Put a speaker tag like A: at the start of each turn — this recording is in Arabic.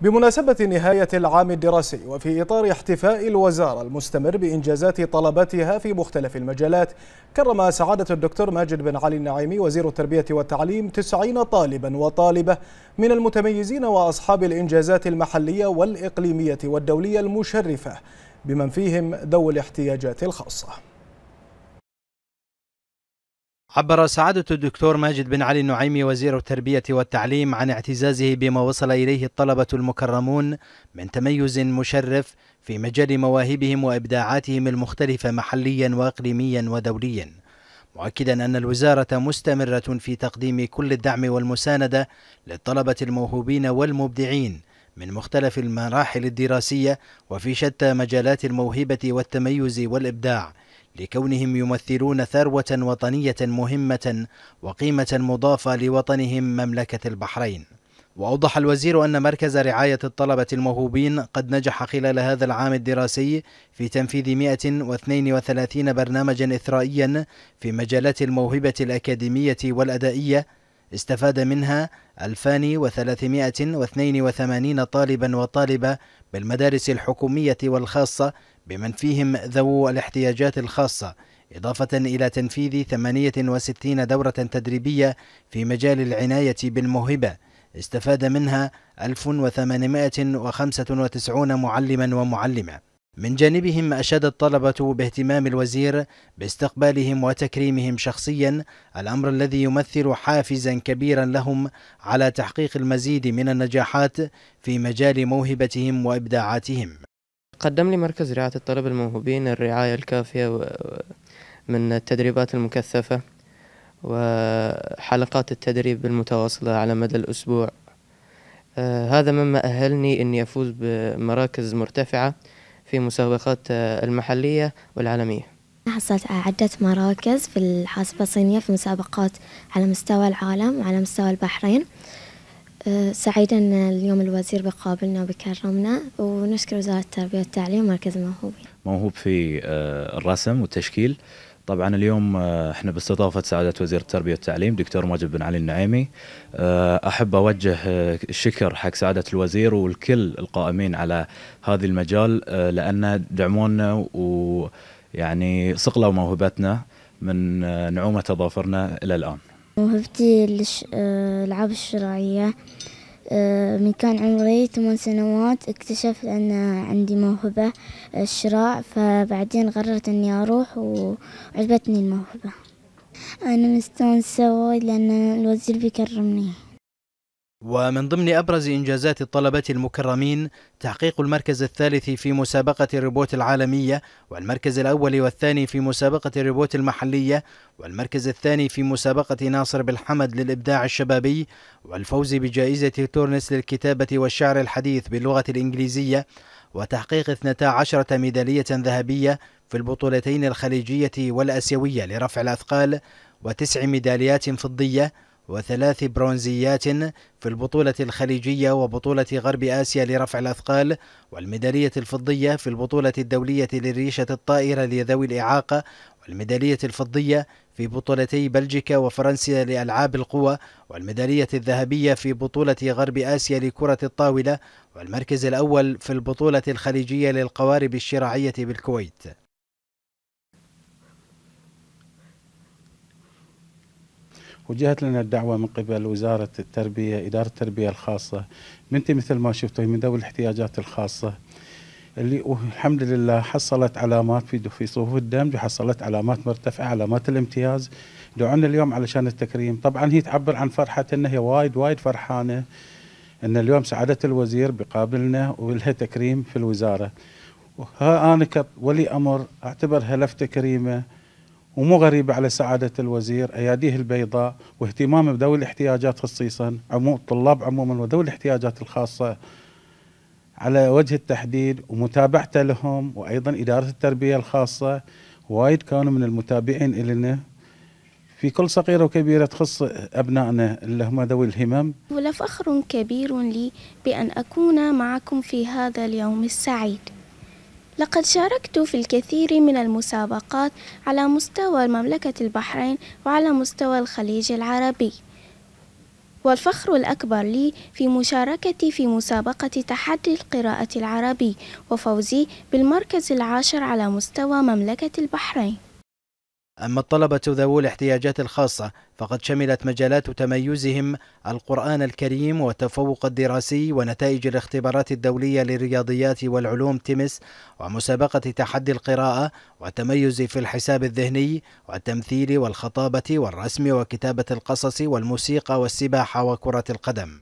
A: بمناسبة نهاية العام الدراسي وفي إطار احتفاء الوزارة المستمر بإنجازات طلباتها في مختلف المجالات كرم سعادة الدكتور ماجد بن علي النعيمي وزير التربية والتعليم 90 طالبا وطالبة من المتميزين وأصحاب الإنجازات المحلية والإقليمية والدولية المشرفة بمن فيهم ذوي الاحتياجات الخاصة عبر سعادة الدكتور ماجد بن علي النعيمي وزير التربية والتعليم عن اعتزازه بما وصل إليه الطلبة المكرمون من تميز مشرف في مجال مواهبهم وإبداعاتهم المختلفة محليا وإقليميا ودوليا مؤكدا أن الوزارة مستمرة في تقديم كل الدعم والمساندة للطلبة الموهوبين والمبدعين من مختلف المراحل الدراسية وفي شتى مجالات الموهبة والتميز والإبداع لكونهم يمثلون ثروة وطنية مهمة وقيمة مضافة لوطنهم مملكة البحرين. وأوضح الوزير أن مركز رعاية الطلبة الموهوبين قد نجح خلال هذا العام الدراسي في تنفيذ 132 برنامجا إثرائيا في مجالات الموهبة الأكاديمية والأدائية استفاد منها 2382 طالبا وطالبة بالمدارس الحكومية والخاصة بمن فيهم ذوو الاحتياجات الخاصة إضافة إلى تنفيذ 68 دورة تدريبية في مجال العناية بالموهبة استفاد منها 1895 معلما ومعلمة من جانبهم أشاد الطلبة باهتمام الوزير باستقبالهم وتكريمهم شخصيا الأمر الذي يمثل حافزا كبيرا لهم على تحقيق المزيد من النجاحات في مجال موهبتهم وإبداعاتهم
B: قدم لي مركز رعاية الطلبة
A: الموهوبين الرعاية الكافية من التدريبات المكثفة وحلقات التدريب المتواصلة على مدى الأسبوع آه، هذا مما أهلني أني أفوز بمراكز مرتفعة في مسابقات آه، المحلية والعالمية حصلت على عدة مراكز في الحاسبة الصينية في مسابقات على مستوى العالم وعلى مستوى البحرين سعيدة أن اليوم الوزير بقابلنا وبكرمنا ونشكر وزارة التربية والتعليم ومركز الموهوبين.
B: موهوب في
A: آه، الرسم والتشكيل. طبعا اليوم آه، احنا باستضافه سعاده وزير التربيه والتعليم دكتور ماجد بن علي النعيمي آه، احب اوجه الشكر حق سعاده الوزير والكل القائمين على هذا المجال لان دعمونا ويعني صقلوا موهبتنا من نعومه اظافرنا الى الان. موهبتي الألعاب آه، الشرعية آه، من كان عمري ثمان سنوات اكتشفت أن عندي موهبة آه، الشراع فبعدين قررت أني أروح وعجبتني الموهبة أنا مستانسة
B: وايد لأن الوزير بيكرمني
A: ومن ضمن أبرز إنجازات الطلبة المكرمين تحقيق المركز الثالث في مسابقة الروبوت العالمية والمركز الأول والثاني في مسابقة الروبوت المحلية والمركز الثاني في مسابقة ناصر بالحمد للإبداع الشبابي والفوز بجائزة تورنس للكتابة والشعر الحديث باللغة الإنجليزية وتحقيق 12 ميدالية ذهبية في البطولتين الخليجية والأسيوية لرفع الأثقال وتسع ميداليات فضية وثلاث برونزيات في البطولة الخليجية وبطولة غرب آسيا لرفع الأثقال والميدالية الفضية في البطولة الدولية للريشة الطائرة لذوي الإعاقة والميدالية الفضية في بطولتي بلجيكا وفرنسا لألعاب القوى والميدالية الذهبية في بطولة غرب آسيا لكرة الطاولة والمركز الأول في البطولة الخليجية للقوارب الشراعية بالكويت
B: وجهت لنا الدعوه من قبل وزاره التربيه اداره التربيه الخاصه بنتي مثل ما شفتوا من ذوي الاحتياجات الخاصه اللي الحمد لله حصلت علامات في في صفوف الدمج وحصلت علامات مرتفعه علامات الامتياز دعونا اليوم علشان التكريم طبعا هي تعبر عن فرحتها ان هي وايد وايد فرحانه ان اليوم سعاده الوزير بقابلنا ولها تكريم في الوزاره ها انا كولي امر اعتبرها لفته كريمه ومو غريبة على سعادة الوزير أياديه البيضاء واهتمامه بذوي الاحتياجات خصيصا عموم الطلاب عموما وذوي الاحتياجات الخاصة على وجه التحديد ومتابعته لهم وأيضا إدارة التربية الخاصة وايد كانوا من المتابعين إلنا في كل صغيرة وكبيرة تخص أبنائنا اللي هم ذوي الهمم
A: ولفخر كبير لي بأن أكون معكم في هذا اليوم السعيد لقد شاركت في الكثير من المسابقات على مستوى مملكة البحرين وعلى مستوى الخليج العربي والفخر الأكبر لي في مشاركتي في مسابقة تحدي القراءة العربي وفوزي بالمركز العاشر على مستوى مملكة البحرين أما الطلبة ذوو الاحتياجات الخاصة فقد شملت مجالات تميزهم القرآن الكريم والتفوق الدراسي ونتائج الاختبارات الدولية للرياضيات والعلوم تيمس ومسابقة تحدي القراءة والتميز في الحساب الذهني والتمثيل والخطابة والرسم وكتابة القصص والموسيقى والسباحة وكرة القدم